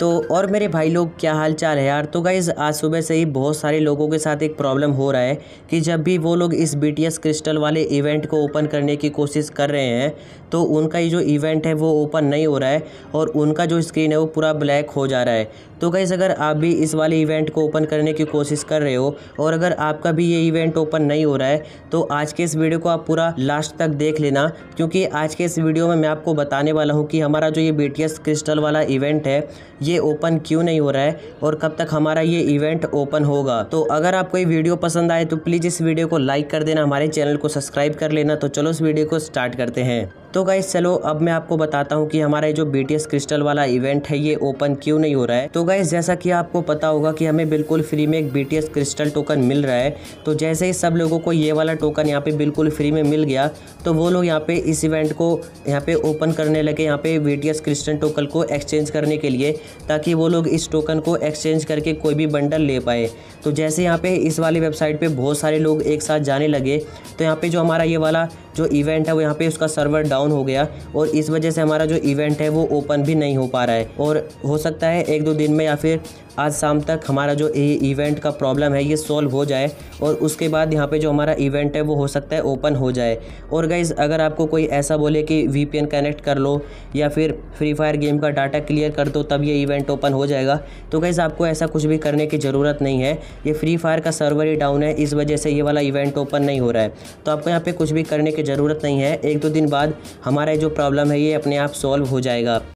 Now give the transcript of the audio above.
तो और मेरे भाई लोग क्या हाल चाल है यार तो गाइज़ आज सुबह से ही बहुत सारे लोगों के साथ एक प्रॉब्लम हो रहा है कि जब भी वो लोग इस बी क्रिस्टल वाले इवेंट को ओपन करने की कोशिश कर रहे हैं तो उनका ये जो इवेंट है वो ओपन नहीं हो रहा है और उनका जो स्क्रीन है वो पूरा ब्लैक हो जा रहा है तो गाइज़ अगर आप भी इस वाले इवेंट को ओपन करने की कोशिश कर रहे हो और अगर आपका भी ये इवेंट ओपन नहीं हो रहा है तो आज के इस वीडियो को आप पूरा लास्ट तक देख लेना क्योंकि आज के इस वीडियो में मैं आपको बताने वाला हूँ कि हमारा जो ये बी क्रिस्टल वाला इवेंट है ये ओपन क्यों नहीं हो रहा है और कब तक हमारा ये इवेंट ओपन होगा तो अगर आपको ये वीडियो पसंद आए तो प्लीज़ इस वीडियो को लाइक कर देना हमारे चैनल को सब्सक्राइब कर लेना तो चलो इस वीडियो को स्टार्ट करते हैं तो गाइस चलो अब मैं आपको बताता हूँ कि हमारा जो बी क्रिस्टल वाला इवेंट है ये ओपन क्यों नहीं हो रहा है तो गाइस जैसा कि आपको पता होगा कि हमें बिल्कुल फ्री में एक बी क्रिस्टल टोकन मिल रहा है तो जैसे ही सब लोगों को ये वाला टोकन यहाँ पे बिल्कुल फ्री में मिल गया तो वो लोग यहाँ पे इस इवेंट को यहाँ पे ओपन करने लगे यहाँ पे बी क्रिस्टल टोकन को एक्सचेंज करने के लिए ताकि वो लोग इस टोकन को एक्सचेंज करके कोई भी बंडल ले पाए तो जैसे यहाँ पे इस वाली वेबसाइट पर बहुत सारे लोग एक साथ जाने लगे तो यहाँ पे जो हमारा ये वाला जो इवेंट है वो यहाँ पे उसका सर्वर डाउन हो गया और इस वजह से हमारा जो इवेंट है वो ओपन भी नहीं हो पा रहा है और हो सकता है एक दो दिन में या फिर आज शाम तक हमारा जो इवेंट का प्रॉब्लम है ये सॉल्व हो जाए और उसके बाद यहाँ पे जो हमारा इवेंट है वो हो सकता है ओपन हो जाए और गाइज़ अगर आपको कोई ऐसा बोले कि वी कनेक्ट कर लो या फिर फ्री फायर गेम का डाटा क्लियर कर दो तब ये इवेंट ओपन हो जाएगा तो गाइज़ आपको ऐसा कुछ भी करने की ज़रूरत नहीं है ये फ्री फायर का सर्वर ही डाउन है इस वजह से ये वाला इवेंट ओपन नहीं हो रहा है तो आपको यहाँ पर कुछ भी करने की ज़रूरत नहीं है एक दो दिन बाद हमारा जो प्रॉब्लम है ये अपने आप सॉल्व हो जाएगा